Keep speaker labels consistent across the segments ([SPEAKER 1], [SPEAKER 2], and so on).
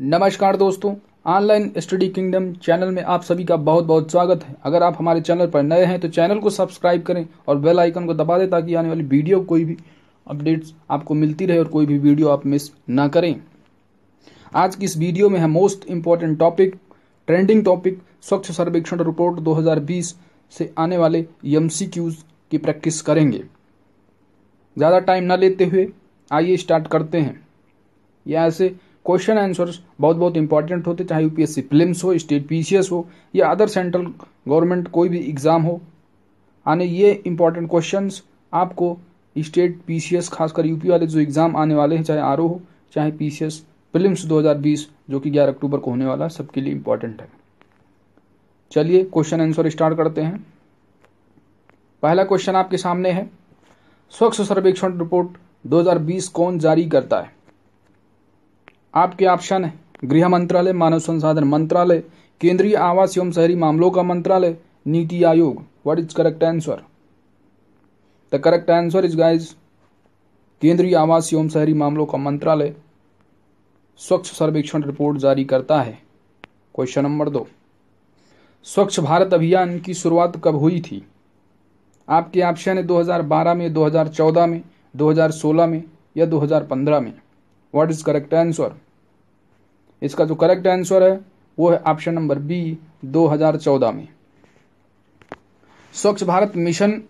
[SPEAKER 1] नमस्कार दोस्तों online study kingdom channel में आप सभी का बहुत बहुत स्वागत है अगर आप हमारे चैनल पर नए हैं तो चैनल को सब्सक्राइब करें और बेल आइकन को दबा दें ताकि आने वाली वीडियो कोई भी अपडेट्स आपको मिलती रहे और कोई भी वीडियो आप मिस ना करें आज की इस वीडियो में है most important topic trending topic Swachh Survekshan report 2020 से आने वाले एम की प्रैक्टिस करेंगे ज़्यादा टाइम ना लेते हुए आइए स्टार्ट करते हैं या ऐसे क्वेश्चन आंसर्स बहुत बहुत इंपॉर्टेंट होते चाहे यूपीएससी प्लिम्स हो स्टेट पीसीएस हो या अदर सेंट्रल गवर्नमेंट कोई भी एग्ज़ाम हो आने ये इंपॉर्टेंट क्वेश्चन आपको स्टेट पीसीएस खासकर यूपी वाले जो एग्ज़ाम आने वाले हैं चाहे आर हो चाहे पीसीएस प्रिलिम्स 2020 जो कि 11 अक्टूबर को होने वाला सबके लिए इंपॉर्टेंट है चलिए क्वेश्चन आंसर स्टार्ट करते हैं पहला क्वेश्चन आपके सामने है स्वच्छ सर्वेक्षण रिपोर्ट 2020 कौन जारी करता है आपके ऑप्शन है गृह मंत्रालय मानव संसाधन मंत्रालय केंद्रीय आवास एवं शहरी मामलों का मंत्रालय NITI Aayog what is correct answer the correct answer is guys केंद्रीय आवास एवं शहरी मामलों का मंत्रालय स्वच्छ सर्वेक्षण रिपोर्ट जारी करता है क्वेश्चन नंबर दो स्वच्छ भारत अभियान की शुरुआत कब हुई थी आपके ऑप्शन है 2012 में 2014 में 2016 में या 2015 में व्हाट इज करेक्ट आंसर इसका जो करेक्ट आंसर है वो है ऑप्शन नंबर बी 2014 में स्वच्छ भारत मिशन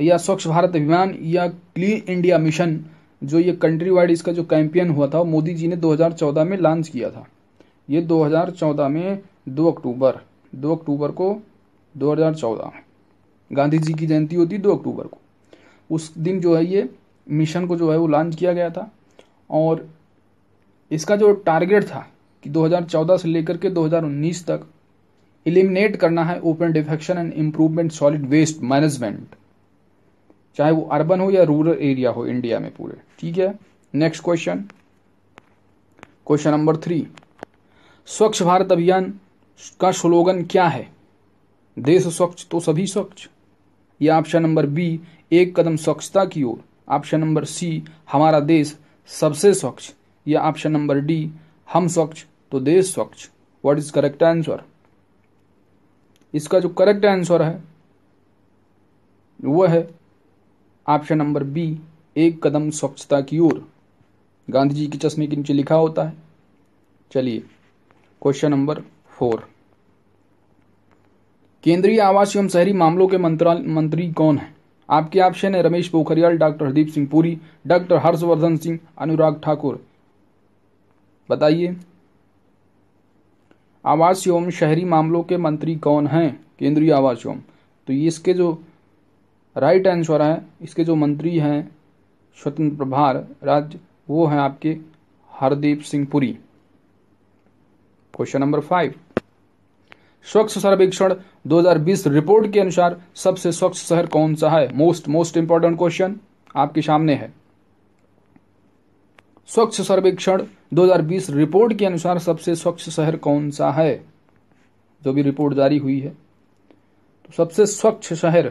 [SPEAKER 1] या स्वच्छ भारत अभियान या क्लीन इंडिया मिशन जो ये कंट्री वाइड इसका जो कैंपियन हुआ था मोदी जी ने 2014 में लॉन्च किया था ये 2014 में 2 अक्टूबर 2 अक्टूबर को 2014 गांधी जी की जयंती होती है दो अक्टूबर को उस दिन जो है ये मिशन को जो है वो लॉन्च किया गया था और इसका जो टारगेट था कि 2014 से लेकर के 2019 तक इलिमिनेट करना है open defecation and improvement solid waste management चाहे वो अर्बन हो या रूरल एरिया हो इंडिया में पूरे ठीक है next question question number three Swachh Bharat अभियान का स्लोगन क्या है देश स्वच्छ तो सभी स्वच्छ या ऑप्शन नंबर बी एक कदम स्वच्छता की ओर ऑप्शन नंबर सी हमारा देश सबसे स्वच्छ या ऑप्शन नंबर डी हम स्वच्छ तो देश स्वच्छ व्हाट इज करेक्ट आंसर इसका जो करेक्ट आंसर है वह है ऑप्शन नंबर बी एक कदम स्वच्छता की ओर गांधी जी के चश्मे के नीचे लिखा होता है चलिए क्वेश्चन नंबर फोर केंद्रीय आवास एवं शहरी मामलों के मंत्राल मंत्री कौन है आपके ऑप्शन है रमेश पोखरियाल डॉक्टर हरदीप सिंह पुरी डॉक्टर हर्षवर्धन सिंह अनुराग ठाकुर बताइए आवास एवं शहरी मामलों के मंत्री कौन हैं केंद्रीय आवास एवं तो ये इसके जो राइट आंसर है इसके जो मंत्री हैं स्वतंत्र प्रभार राज्य वो हैं आपके Hardeep Singh Puri question number five Swachh Survekshan 2020 report के अनुसार सबसे स्वच्छ शहर कौन सा है मोस्ट मोस्ट इंपॉर्टेंट क्वेश्चन आपके सामने है स्वच्छ सर्वेक्षण 2020 रिपोर्ट के अनुसार सबसे स्वच्छ शहर कौन सा है जो भी रिपोर्ट जारी हुई है तो सबसे स्वच्छ शहर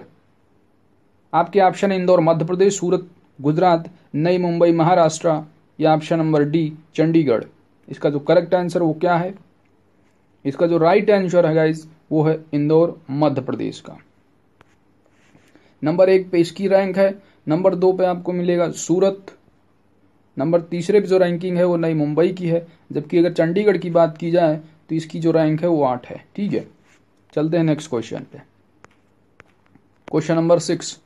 [SPEAKER 1] आपके ऑप्शन इंदौर मध्य प्रदेश सूरत गुजरात नई मुंबई महाराष्ट्र या ऑप्शन नंबर डी चंडीगढ़ इसका जो करेक्ट आंसर वो क्या है इसका जो राइट आंसर है गाइज वो है इंदौर मध्य प्रदेश का नंबर एक पे इसकी रैंक है नंबर दो पे आपको मिलेगा सूरत नंबर तीसरे पे जो रैंकिंग है वो नई मुंबई की है जबकि अगर चंडीगढ़ की बात की जाए तो इसकी जो रैंक है वो आठ है ठीक है चलते हैं नेक्स्ट क्वेश्चन पे question number six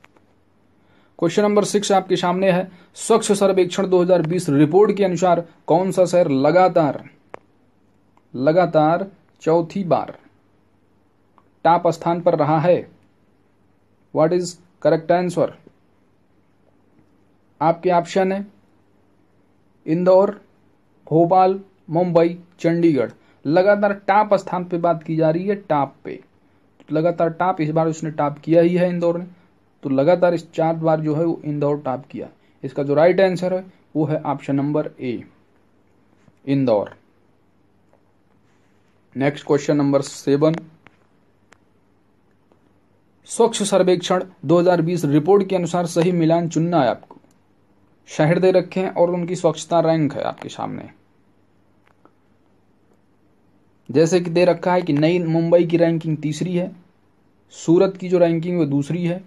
[SPEAKER 1] question number six आपके सामने है स्वच्छ सर्वेक्षण 2020 रिपोर्ट के अनुसार कौन सा शहर लगातार लगातार चौथी बार टॉप स्थान पर रहा है व्हाट इज करेक्ट आंसर आपके ऑप्शन है इंदौर भोपाल मुंबई चंडीगढ़ लगातार टॉप स्थान पे बात की जा रही है टॉप पे लगातार टॉप इस बार उसने टॉप किया ही है इंदौर ने तो लगातार इस चार बार जो है वो इंदौर टॉप किया इसका जो राइट आंसर है वो है option number A Indore next question number seven Swachh Survekshan 2020 report के अनुसार सही मिलान चुनना है आपको शहर दे रखे हैं और उनकी स्वच्छता रैंक है आपके सामने जैसे कि दे रखा है कि नई मुंबई की रैंकिंग तीसरी है सूरत की जो रैंकिंग वो दूसरी है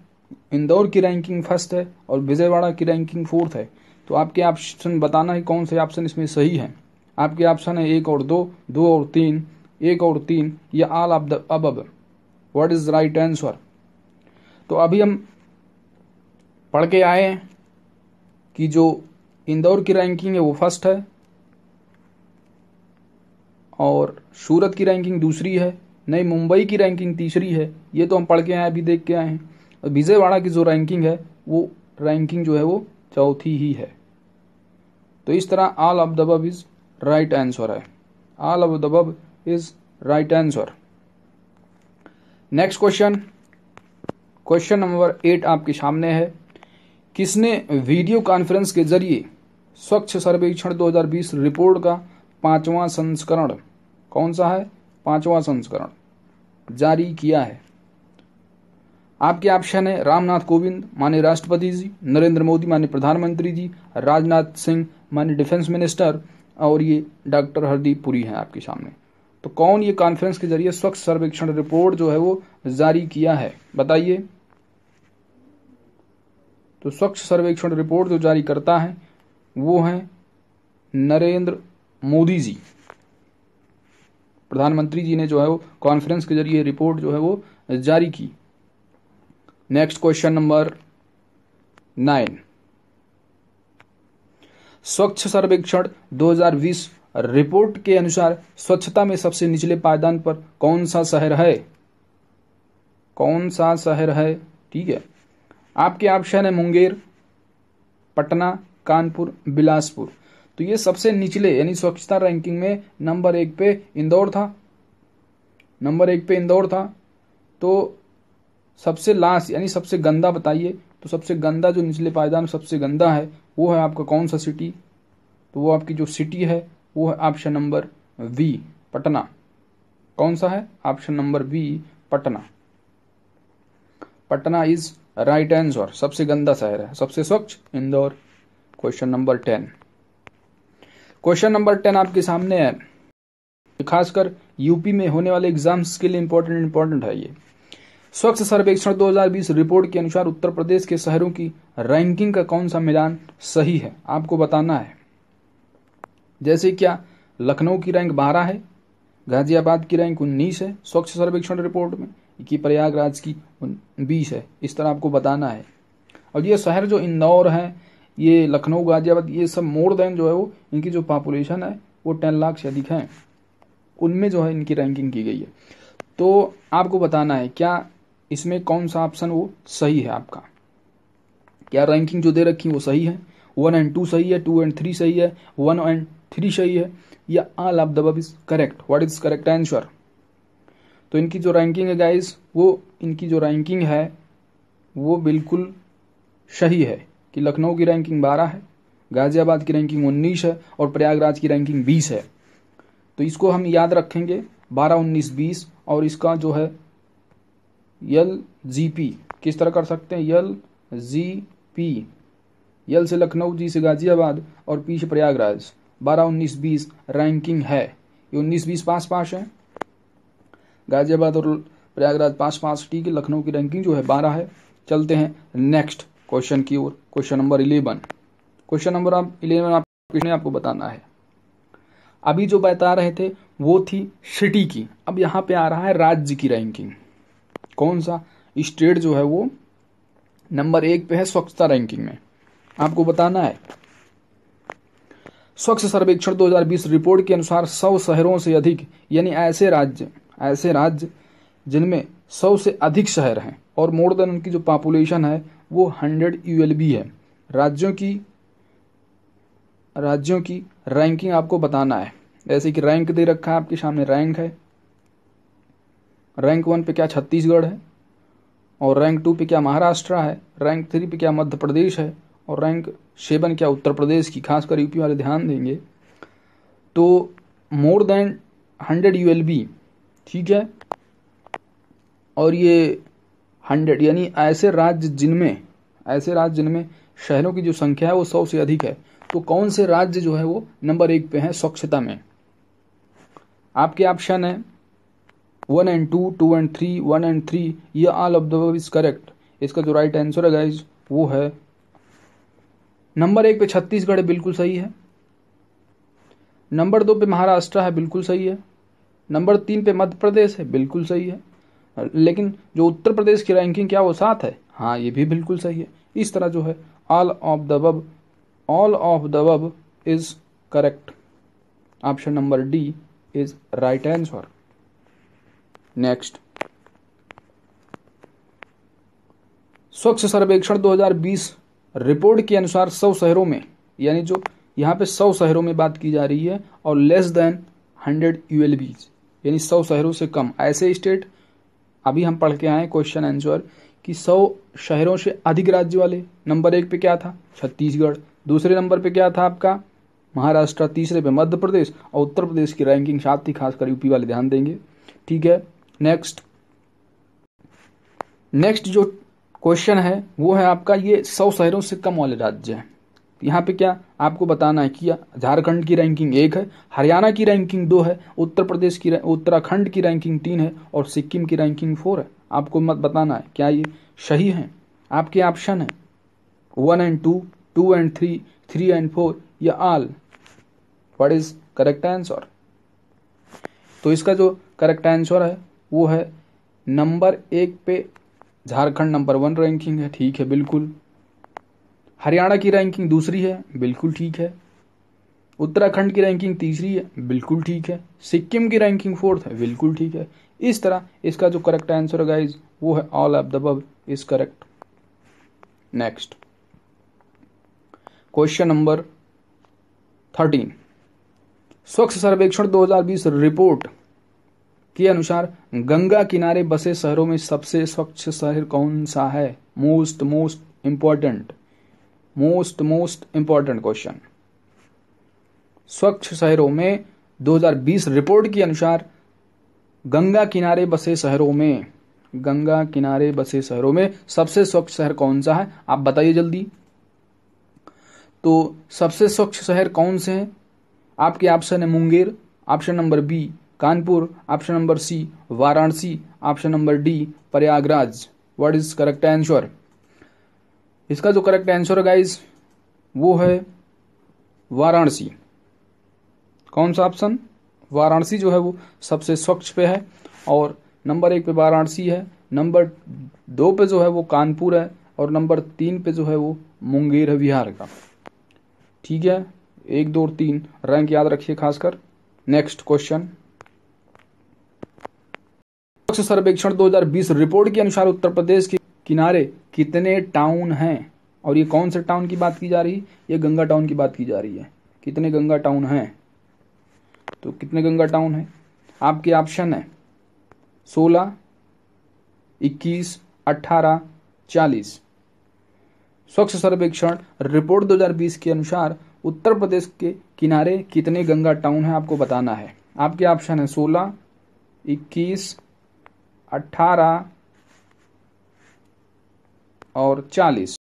[SPEAKER 1] इंदौर की रैंकिंग फर्स्ट है और विजयवाड़ा की रैंकिंग फोर्थ है तो आपके ऑप्शन बताना है कौन से ऑप्शन इसमें सही है आपके ऑप्शन है एक और दो दो और तीन एक और तीन या all of the above what is right answer तो अभी हम पढ़ के आए हैं कि जो इंदौर की रैंकिंग है वो फर्स्ट है और सूरत की रैंकिंग दूसरी है नई मुंबई की रैंकिंग तीसरी है ये तो हम पढ़ के आए अभी देख के आए हैं और विजयवाड़ा की जो रैंकिंग है वो रैंकिंग जो है वो चौथी ही है तो इस तरह all of the above is right answer है all of the above is right answer next question question number eight आपके सामने है किसने वीडियो कॉन्फ्रेंस के जरिए स्वच्छ सर्वेक्षण 2020 रिपोर्ट का पांचवा संस्करण कौन सा है पांचवा संस्करण जारी किया है आपके ऑप्शन है रामनाथ कोविंद माने राष्ट्रपति जी नरेंद्र मोदी माने प्रधानमंत्री जी राजनाथ सिंह माने डिफेंस मिनिस्टर और ये डॉक्टर हरदीप पुरी हैं आपके सामने तो कौन ये कॉन्फ्रेंस के जरिए स्वच्छ सर्वेक्षण रिपोर्ट जो है वो जारी किया है बताइए तो स्वच्छ सर्वेक्षण रिपोर्ट जो जारी करता है वो है नरेंद्र मोदी जी प्रधानमंत्री जी ने जो है वो कॉन्फ्रेंस के जरिए रिपोर्ट जो है वो जारी की नेक्स्ट क्वेश्चन नंबर नाइन स्वच्छ सर्वेक्षण 2020 रिपोर्ट के अनुसार स्वच्छता में सबसे निचले पायदान पर कौन सा शहर है कौन सा शहर है ठीक है आपके ऑप्शन है मुंगेर पटना कानपुर बिलासपुर तो ये सबसे निचले यानी स्वच्छता रैंकिंग में नंबर एक पे इंदौर था नंबर एक पे इंदौर था तो सबसे लास्ट यानी सबसे गंदा बताइए तो सबसे गंदा जो निचले पायदान सबसे गंदा है वो है आपका कौन सा सिटी तो वो आपकी जो सिटी है वो है ऑप्शन नंबर वी पटना कौन सा है option number B Patna Patna is right answer सबसे गंदा शहर है सबसे स्वच्छ Indore question number ten question number ten आपके सामने है खासकर यूपी में होने वाले एग्जाम्स के लिए इंपॉर्टेंट इंपॉर्टेंट है ये स्वच्छ सर्वेक्षण 2020 रिपोर्ट के अनुसार उत्तर प्रदेश के शहरों की रैंकिंग का कौन सा मिलान सही है आपको बताना है जैसे क्या लखनऊ की रैंक बारह है गाजियाबाद की रैंक उन्नीस है स्वच्छ सर्वेक्षण रिपोर्ट में कि प्रयागराज की बीस है इस तरह आपको बताना है और ये शहर जो इंदौर है ये लखनऊ गाजियाबाद ये सब मोर देन जो है वो इनकी जो पॉपुलेशन है वो टेन लाख से अधिक है उनमें जो है इनकी रैंकिंग की गई है तो आपको बताना है क्या इसमें कौन सा ऑप्शन वो सही है आपका क्या रैंकिंग जो दे रखी वो सही है वन एंड टू सही है टू एंड थ्री सही है वन एंड थ्री सही है या all of the is correct what is correct answer तो इनकी जो रैंकिंग है गाइस वो इनकी जो रैंकिंग है वो बिल्कुल सही है कि लखनऊ की रैंकिंग बारह है गाज़ियाबाद की रैंकिंग उन्नीस है और प्रयागराज की रैंकिंग बीस है तो इसको हम याद रखेंगे बारह उन्नीस बीस और इसका जो है यल जी पी किस तरह कर सकते हैं यल जी पी यल से लखनऊ जी से गाज़ियाबाद और पी से प्रयागराज बारह उन्नीस बीस रैंकिंग है ये उन्नीस बीस पास पास है गाजियाबाद और प्रयागराज पांच पांच सिटी की लखनऊ की रैंकिंग जो है बारह है चलते हैं नेक्स्ट क्वेश्चन की ओर question number eleven question number आप इलेवन आप किसने आपको बताना है अभी जो बता रहे थे वो थी सिटी की अब यहाँ पे आ रहा है राज्य की रैंकिंग कौन सा स्टेट जो है वो नंबर एक पे है स्वच्छता रैंकिंग में आपको बताना है स्वच्छ सर्वेक्षण 2020 रिपोर्ट के अनुसार सौ शहरों से अधिक यानी ऐसे राज्य ऐसे राज्य जिनमें सौ से अधिक शहर हैं और मोर देन उनकी जो पॉपुलेशन है वो हंड्रेड यू है राज्यों की राज्यों की रैंकिंग आपको बताना है जैसे कि रैंक दे रखा है आपके सामने रैंक है रैंक वन पे क्या छत्तीसगढ़ है और रैंक टू पे क्या महाराष्ट्र है रैंक थ्री पे क्या मध्य प्रदेश है और रैंक सेवन क्या उत्तर प्रदेश की खासकर यूपी वाले ध्यान देंगे तो मोर देन हंड्रेड यू ठीक है और ये हंड्रेड यानी ऐसे राज्य जिनमें ऐसे राज्य जिनमें शहरों की जो संख्या है वो सौ से अधिक है तो कौन से राज्य जो है वो नंबर एक पे है स्वच्छता में आपके ऑप्शन है one and two two and three one and three ये all of the is correct इसका जो राइट आंसर है गाइज वो है नंबर एक पे छत्तीसगढ़ बिल्कुल सही है नंबर दो पे महाराष्ट्र है बिल्कुल सही है नंबर तीन पे मध्य प्रदेश है बिल्कुल सही है लेकिन जो उत्तर प्रदेश की रैंकिंग क्या वो सात है हाँ ये भी बिल्कुल सही है इस तरह जो है all of the above all of the above is correct option number D is right answer next Swachh Survekshan 2020 report के अनुसार 100 शहरों में यानी जो यहाँ पे 100 शहरों में बात की जा रही है और लेस देन 100 यूएलबीज यानी सौ शहरों से कम ऐसे स्टेट अभी हम पढ़ के आए क्वेश्चन आंसर कि सौ शहरों से अधिक राज्य वाले नंबर एक पे क्या था छत्तीसगढ़ दूसरे नंबर पे क्या था आपका महाराष्ट्र तीसरे पे मध्य प्रदेश और उत्तर प्रदेश की रैंकिंग साथ ही खासकर यूपी वाले ध्यान देंगे ठीक है नेक्स्ट नेक्स्ट जो क्वेश्चन है वो है आपका ये सौ शहरों से कम वाले राज्य हैं यहाँ पे क्या आपको बताना है कि झारखंड की रैंकिंग एक है हरियाणा की रैंकिंग दो है उत्तर प्रदेश की उत्तराखंड की रैंकिंग तीन है और सिक्किम की रैंकिंग फोर है आपको मत बताना है क्या ये सही है आपके ऑप्शन है one and two two and three three and four या all what is correct answer तो इसका जो करेक्ट आंसर है वो है नंबर एक पे झारखंड नंबर वन रैंकिंग है ठीक है बिल्कुल हरियाणा की रैंकिंग दूसरी है बिल्कुल ठीक है उत्तराखंड की रैंकिंग तीसरी है बिल्कुल ठीक है सिक्किम की रैंकिंग फोर्थ है बिल्कुल ठीक है इस तरह इसका जो करेक्ट आंसर है गाइज वो है all of the is correct next question number thirteen Swachh Survekshan 2020 report के अनुसार गंगा किनारे बसे शहरों में सबसे स्वच्छ शहर कौन सा है most most important most most important question स्वच्छ शहरों में 2020 रिपोर्ट के अनुसार गंगा किनारे बसे शहरों में गंगा किनारे बसे शहरों में सबसे स्वच्छ शहर कौन सा है आप बताइए जल्दी तो सबसे स्वच्छ शहर कौन से हैं आपके ऑप्शन है Munger option number B Kanpur option number C Varanasi option number D Prayagraj what is correct answer इसका जो करेक्ट आंसर है गाइज वो है वाराणसी कौन सा ऑप्शन वाराणसी जो है वो सबसे स्वच्छ पे है और नंबर एक पे वाराणसी है नंबर दो पे जो है वो कानपुर है और नंबर तीन पे जो है वो मुंगेर है बिहार का ठीक है एक दो और तीन रैंक याद रखिए खासकर नेक्स्ट क्वेश्चन सर्वेक्षण 2020 रिपोर्ट के अनुसार उत्तर प्रदेश के किनारे कितने टाउन हैं और ये कौन से टाउन की बात की जा रही ये गंगा टाउन की बात की जा रही है कितने गंगा टाउन हैं तो कितने गंगा टाउन हैं आपके ऑप्शन है सोलह इक्कीस अट्ठारह चालीस स्वच्छ सर्वेक्षण रिपोर्ट 2020 के अनुसार उत्तर प्रदेश के किनारे कितने गंगा टाउन हैं आपको बताना है आपके ऑप्शन है सोलह इक्कीस अट्ठारह और चालीस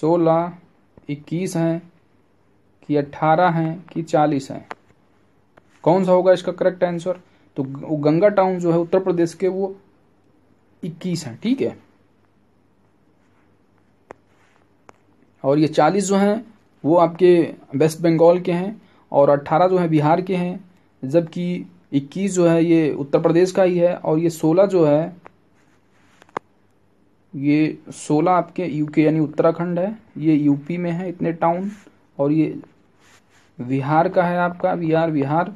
[SPEAKER 1] सोलह इक्कीस हैं कि अट्ठारह हैं कि चालीस हैं कौन सा होगा इसका करेक्ट आंसर तो गंगा टाउन जो है उत्तर प्रदेश के वो इक्कीस हैं ठीक है और ये चालीस जो हैं वो आपके वेस्ट बंगाल के हैं और अट्ठारह जो है बिहार के हैं जबकि इक्कीस जो है ये उत्तर प्रदेश का ही है और ये सोलह जो है ये सोलह आपके यूके यानी उत्तराखंड है ये यूपी में है इतने टाउन और ये बिहार का है आपका बिहार बिहार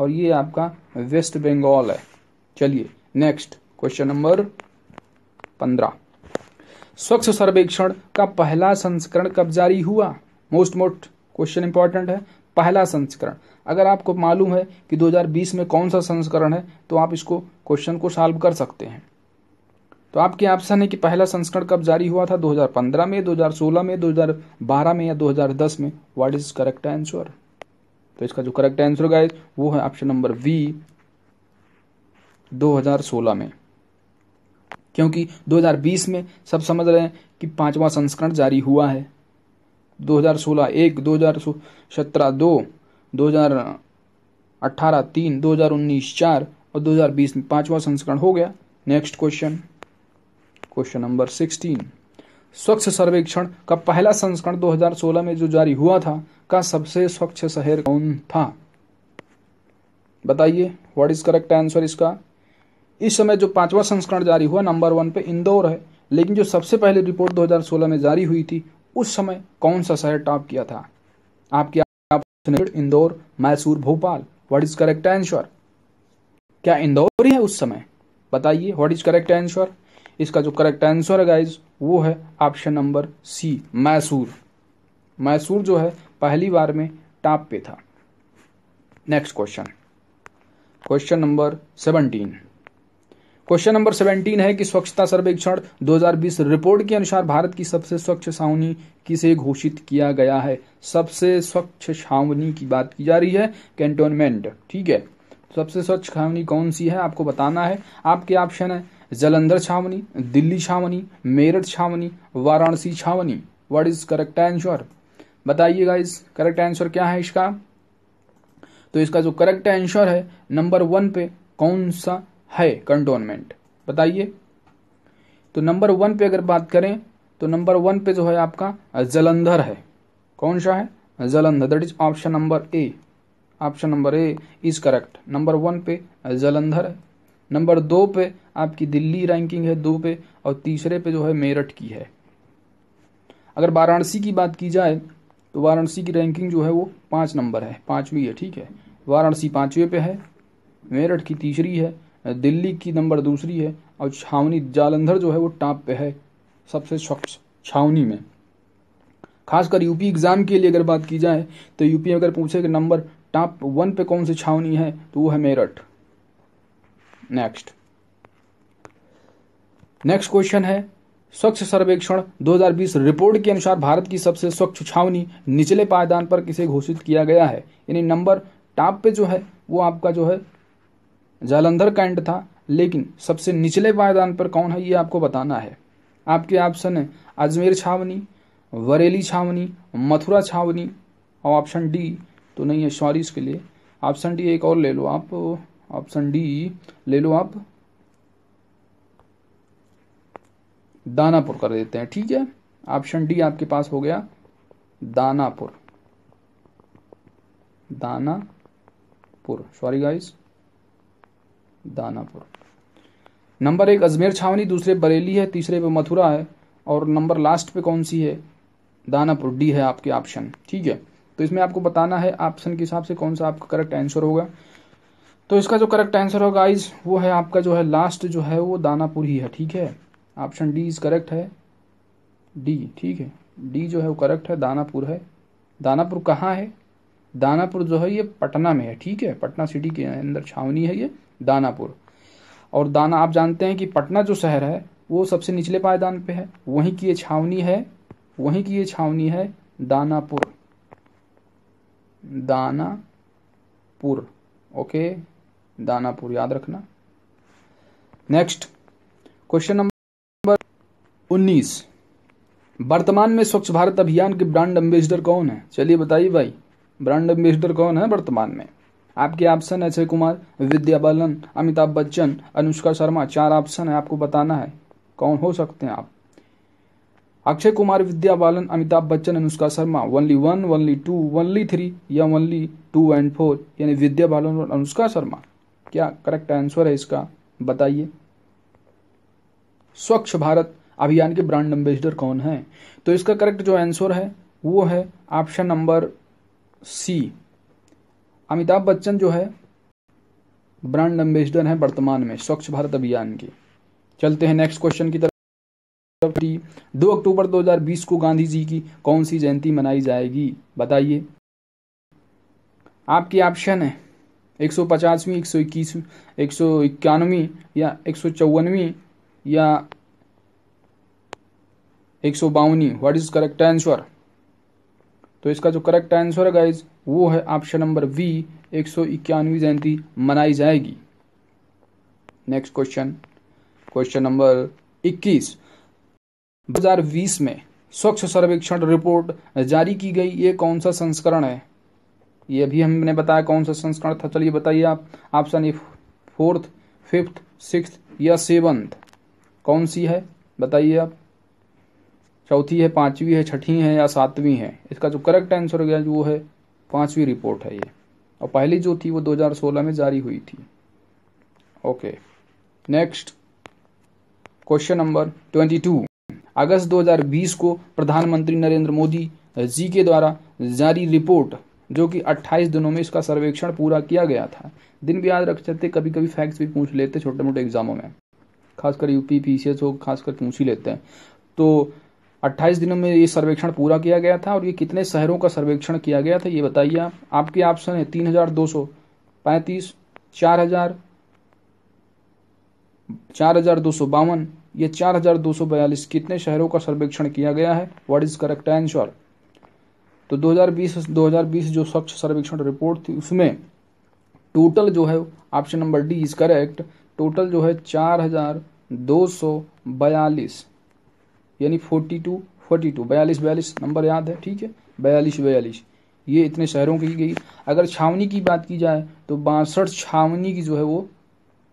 [SPEAKER 1] और ये आपका वेस्ट बंगाल है चलिए नेक्स्ट क्वेश्चन नंबर पंद्रह स्वच्छ सर्वेक्षण का पहला संस्करण कब जारी हुआ मोस्ट मोस्ट क्वेश्चन इंपॉर्टेंट है पहला संस्करण अगर आपको मालूम है कि 2020 में कौन सा संस्करण है तो आप इसको क्वेश्चन को सॉल्व कर सकते हैं तो आपके ऑप्शन है कि पहला संस्करण कब जारी हुआ था 2015 में 2016 में 2012 में या 2010 में व्हाट इज करेक्ट आंसर तो इसका जो करेक्ट आंसर गाइस वो है ऑप्शन नंबर वी 2016 में क्योंकि 2020 में सब समझ रहे हैं कि पांचवा संस्करण जारी हुआ है 2016 एक 2017 दो 2018 तीन 2019 चार और 2020 में पांचवा संस्करण हो गया next question question number sixteen Swachh Survekshan का पहला संस्करण 2016 में जो जारी हुआ था का सबसे स्वच्छ शहर कौन था बताइए व्हाट इज करेक्ट आंसर इसका इस समय जो पांचवा संस्करण जारी हुआ नंबर वन पे इंदौर है लेकिन जो सबसे पहले रिपोर्ट 2016 में जारी हुई थी उस समय कौन सा शहर टॉप किया था आपके आप Indore Mysore Bhopal what is correct answer क्या इंदौर ही है उस समय बताइए व्हाट इज करेक्ट आंसर इसका जो करेक्ट आंसर है गाइज वो है option number C Mysore Mysore जो है पहली बार में टॉप पे था next question question number seventeen question number seventeen है कि स्वच्छता सर्वेक्षण 2020 रिपोर्ट के अनुसार भारत की सबसे स्वच्छ छावनी किसे घोषित किया गया है सबसे स्वच्छ छावनी की बात की जा रही है कैंटोनमेंट ठीक है सबसे स्वच्छ छावनी कौन सी है आपको बताना है आपके ऑप्शन है जलंधर छावनी दिल्ली छावनी मेरठ छावनी वाराणसी छावनी What इज करेक्ट आंसर बताइए गाइस करेक्ट आंसर क्या है इसका तो इसका जो करेक्ट आंसर है नंबर वन पे कौन सा है कंटोनमेंट बताइए तो नंबर वन पे अगर बात करें तो नंबर वन पे जो है आपका जलंधर है कौन सा है Jalandhar that is option number A option number A is correct number one पे जलंधर है नंबर दो पे आपकी दिल्ली रैंकिंग है दो पे और तीसरे पे जो है मेरठ की है अगर वाराणसी की बात की जाए तो वाराणसी की रैंकिंग जो है वो पाँच नंबर है पाँचवीं है ठीक है वाराणसी पाँचवें पे है मेरठ की तीसरी है दिल्ली की नंबर दूसरी है और छावनी जालंधर जो है वो टॉप पे है सबसे छावनी में खासकर यूपी एग्ज़ाम के लिए अगर बात की जाए तो यूपी अगर पूछे कि नंबर टॉप वन पे कौन सी छावनी है तो वो है मेरठ नेक्स्ट नेक्स्ट क्वेश्चन है स्वच्छ सर्वेक्षण 2020 रिपोर्ट के अनुसार भारत की सबसे स्वच्छ छावनी निचले पायदान पर किसे घोषित किया गया है यानी नंबर टॉप पे जो है वो आपका जो है जालंधर कैंट था लेकिन सबसे निचले पायदान पर कौन है ये आपको बताना है आपके ऑप्शन है अजमेर छावनी वरेली छावनी मथुरा छावनी और ऑप्शन डी तो नहीं है सॉरी इसके लिए ऑप्शन डी एक और ले लो आप ऑप्शन डी ले लो आप दानापुर कर देते हैं ठीक है ऑप्शन डी आपके पास हो गया Danapur Danapur sorry guys Danapur number एक अजमेर छावनी दूसरे बरेली है तीसरे पे मथुरा है और नंबर लास्ट पे कौन सी है दानापुर डी है आपके ऑप्शन ठीक है तो इसमें आपको बताना है ऑप्शन के हिसाब से कौन सा आपका करेक्ट आंसर होगा तो इसका जो करेक्ट आंसर होगा गाइज वो है आपका जो है लास्ट जो है वो दानापुर ही है ठीक है ऑप्शन डी इज करेक्ट है डी ठीक है डी जो है वो करेक्ट है दानापुर है दानापुर कहाँ है दानापुर जो है ये पटना में है ठीक है पटना सिटी के अंदर छावनी है ये दानापुर और दाना आप जानते हैं कि पटना जो शहर है वो सबसे निचले पायदान पे है वहीं की ये छावनी है वहीं की ये छावनी है दानापुर दानापुर ओके दानापुर याद रखना नेक्स्ट क्वेश्चन नंबर 19 वर्तमान में स्वच्छ भारत अभियान के ब्रांड एम्बेसडर कौन है चलिए बताइए भाई ब्रांड एम्बेसडर कौन है वर्तमान में आपके ऑप्शन है अक्षय कुमार विद्या बालन अमिताभ बच्चन अनुष्का शर्मा चार ऑप्शन है आपको बताना है कौन हो सकते हैं आप Akshay Kumar Vidya Balan Amitabh Bachchan Anushka Sharma only one only two only three या वनली टू एंड फोर यानी विद्या बालन और अनुष्का शर्मा क्या करेक्ट आंसर है इसका बताइए स्वच्छ भारत अभियान के ब्रांड एम्बेसडर कौन है तो इसका करेक्ट जो आंसर है वो है option number C Amitabh Bachchan जो है ब्रांड एम्बेसडर है वर्तमान में स्वच्छ भारत अभियान के चलते हैं नेक्स्ट क्वेश्चन की तरफ दो अक्टूबर 2020 को गांधी जी की कौन सी जयंती मनाई जाएगी बताइए आपके ऑप्शन है एक सौ पचासवीं एक सौ इक्कीसवीं एक सौ इक्यानवी या एक सौ चौवनवी या एक सौ बावनी व्हाट इज करेक्ट आंसर तो इसका जो करेक्ट आंसर है गाइज वो है ऑप्शन नंबर वी एक सौ इक्यानवी जयंती मनाई जाएगी नेक्स्ट क्वेश्चन क्वेश्चन नंबर इक्कीस बीस में स्वच्छ सर्वेक्षण रिपोर्ट जारी की गई ये कौन सा संस्करण है ये भी हमने बताया कौन सा संस्करण था चलिए बताइए आप option A fourth fifth six या सेवन्थ कौन सी है बताइए आप चौथी है पांचवी है छठी है या सातवीं है इसका जो करेक्ट आंसर हो गया वो है पांचवी रिपोर्ट है ये और पहली जो थी वो 2016 में जारी हुई थी ओके नेक्स्ट क्वेश्चन नंबर 22 अगस्त 2020 को प्रधानमंत्री नरेंद्र मोदी जी के द्वारा जारी रिपोर्ट जो कि 28 दिनों में इसका सर्वेक्षण पूरा किया गया था दिन भी याद रख सकते कभी कभी फैक्ट्स भी पूछ लेते छोटे मोटे एग्जामों में खासकर यूपी पी सी एस हो खासकर पूछ ही लेते हैं तो 28 दिनों में ये सर्वेक्षण पूरा किया गया था और ये कितने शहरों का सर्वेक्षण किया गया था ये बताइए आप आपके ऑप्शन है तीन हजार दो सौ पैंतीस चार हजार चार हजार दो सौ बावन ये चार हजार दो सौ बयालीस कितने शहरों का सर्वेक्षण किया गया है व्हाट इज करेक्ट आंसर तो 2020 2020 जो स्वच्छ सर्वेक्षण रिपोर्ट थी उसमें टोटल जो है option number D is correct total जो है चार हजार दो सौ बयालीस यानी फोर्टी टू फोर्टी टू बयालीस बयालीस नंबर याद है ठीक है बयालीस बयालीस ये इतने शहरों की गई अगर छावनी की बात की जाए तो बासठ छावनी की जो है वो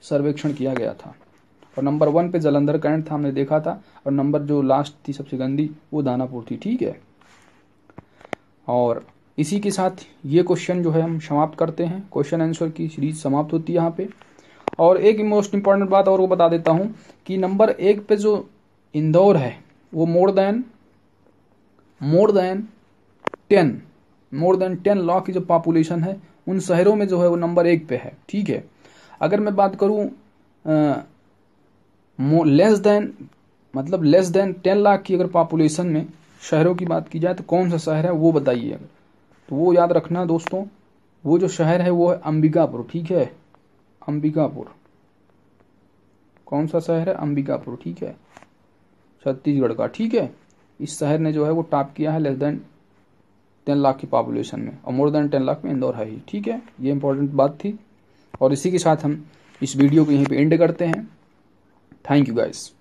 [SPEAKER 1] सर्वेक्षण किया गया था और नंबर वन पे जलंधर कैंट था हमने देखा था और नंबर जो लास्ट थी सबसे गंदी वो दानापुर थी ठीक है और इसी के साथ ये क्वेश्चन जो है हम समाप्त करते हैं क्वेश्चन आंसर की सीरीज समाप्त होती है यहाँ पे और एक मोस्ट इम्पॉर्टेंट बात और वो बता देता हूँ कि नंबर एक पे जो इंदौर है वो more than more than ten more than ten lakh की जो पॉपुलेशन है उन शहरों में जो है वो नंबर एक पे है ठीक है अगर मैं बात करूँ लेस देन मतलब लेस देन टेन लाख की अगर पॉपुलेशन में शहरों की बात की जाए तो कौन सा शहर है वो बताइए तो वो याद रखना दोस्तों वो जो शहर है वो है अंबिकापुर ठीक है अंबिकापुर कौन सा शहर है अंबिकापुर ठीक है छत्तीसगढ़ का ठीक है इस शहर ने जो है वो टॉप किया है लेस देन टेन लाख की पॉपुलेशन में और मोर देन टेन लाख में इंदौर है ही ठीक है ये इंपॉर्टेंट बात थी और इसी के साथ हम इस वीडियो को यहीं पे एंड करते हैं थैंक यू गाइस